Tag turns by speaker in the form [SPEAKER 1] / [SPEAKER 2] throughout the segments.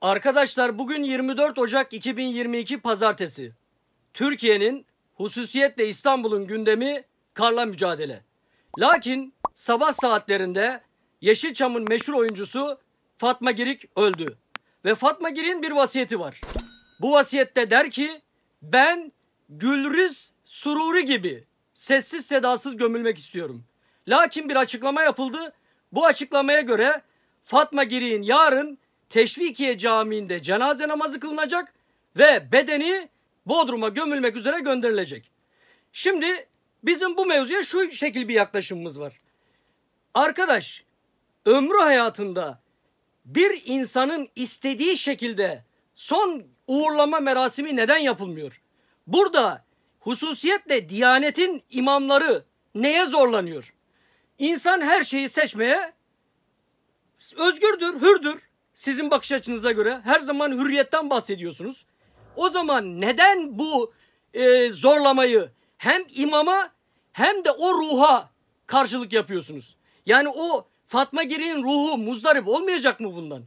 [SPEAKER 1] Arkadaşlar bugün 24 Ocak 2022 Pazartesi. Türkiye'nin hususiyetle İstanbul'un gündemi karla mücadele. Lakin sabah saatlerinde Yeşilçam'ın meşhur oyuncusu Fatma Girik öldü. Ve Fatma Girik'in bir vasiyeti var. Bu vasiyette der ki ben Gülriz Sururi gibi sessiz sedasız gömülmek istiyorum. Lakin bir açıklama yapıldı. Bu açıklamaya göre Fatma Girik'in yarın Teşvikiye Camii'nde cenaze namazı kılınacak ve bedeni Bodrum'a gömülmek üzere gönderilecek. Şimdi bizim bu mevzuya şu şekil bir yaklaşımımız var. Arkadaş ömrü hayatında bir insanın istediği şekilde son uğurlama merasimi neden yapılmıyor? Burada hususiyetle Diyanet'in imamları neye zorlanıyor? İnsan her şeyi seçmeye özgürdür, hürdür sizin bakış açınıza göre her zaman hürriyetten bahsediyorsunuz. O zaman neden bu e, zorlamayı hem imama hem de o ruha karşılık yapıyorsunuz? Yani o Fatma Giri'nin ruhu muzdarip olmayacak mı bundan?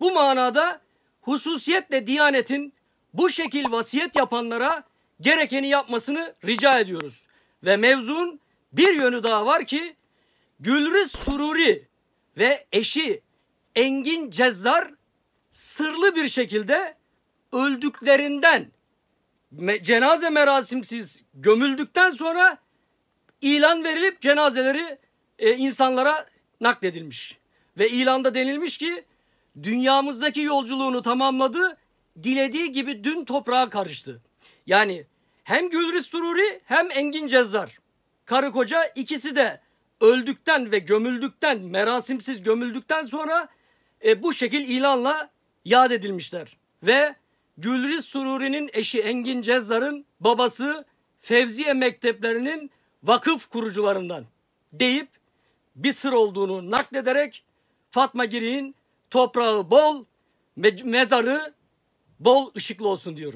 [SPEAKER 1] Bu manada hususiyetle Diyanet'in bu şekil vasiyet yapanlara gerekeni yapmasını rica ediyoruz. Ve mevzun bir yönü daha var ki Gülriz Sururi ve eşi Engin Cezzar sırlı bir şekilde öldüklerinden cenaze merasimsiz gömüldükten sonra ilan verilip cenazeleri e, insanlara nakledilmiş. Ve ilanda denilmiş ki dünyamızdaki yolculuğunu tamamladı, dilediği gibi dün toprağa karıştı. Yani hem Gülris Tururi hem Engin Cezzar. Karı koca ikisi de öldükten ve gömüldükten, merasimsiz gömüldükten sonra e, bu şekil ilanla yad edilmişler. Ve Gülriz Sururi'nin eşi Engin Cezzar'ın babası Fevziye Mekteplerinin vakıf kurucularından deyip bir sır olduğunu naklederek Fatma Giri'nin toprağı bol, mezarı bol ışıklı olsun diyor.